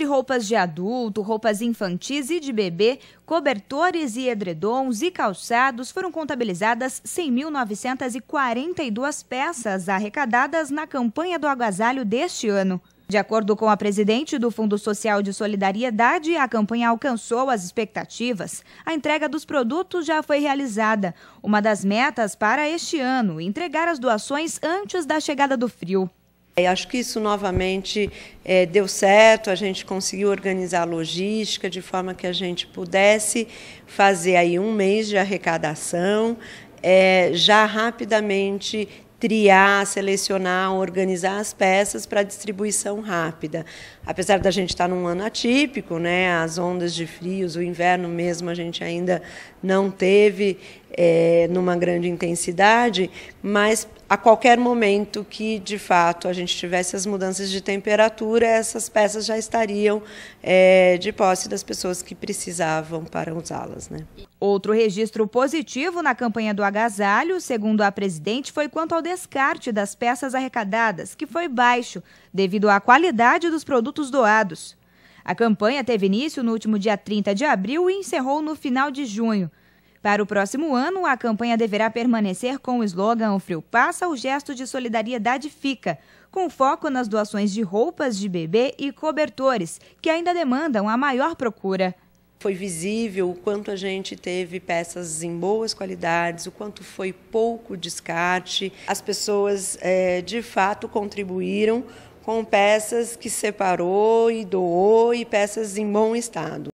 entre roupas de adulto, roupas infantis e de bebê, cobertores e edredons e calçados foram contabilizadas 100.942 peças arrecadadas na campanha do agasalho deste ano. De acordo com a presidente do Fundo Social de Solidariedade, a campanha alcançou as expectativas. A entrega dos produtos já foi realizada. Uma das metas para este ano, entregar as doações antes da chegada do frio acho que isso novamente é, deu certo, a gente conseguiu organizar a logística de forma que a gente pudesse fazer aí um mês de arrecadação, é, já rapidamente triar, selecionar, organizar as peças para distribuição rápida. Apesar da gente estar num ano atípico, né, as ondas de frios, o inverno mesmo a gente ainda não teve é, numa grande intensidade, mas a qualquer momento que de fato a gente tivesse as mudanças de temperatura, essas peças já estariam é, de posse das pessoas que precisavam para usá-las. Né? Outro registro positivo na campanha do agasalho, segundo a presidente, foi quanto ao descarte das peças arrecadadas, que foi baixo devido à qualidade dos produtos doados. A campanha teve início no último dia 30 de abril e encerrou no final de junho. Para o próximo ano, a campanha deverá permanecer com o slogan O Frio Passa, o gesto de solidariedade fica, com foco nas doações de roupas de bebê e cobertores, que ainda demandam a maior procura. Foi visível o quanto a gente teve peças em boas qualidades, o quanto foi pouco descarte. As pessoas, é, de fato, contribuíram com peças que separou e doou e peças em bom estado.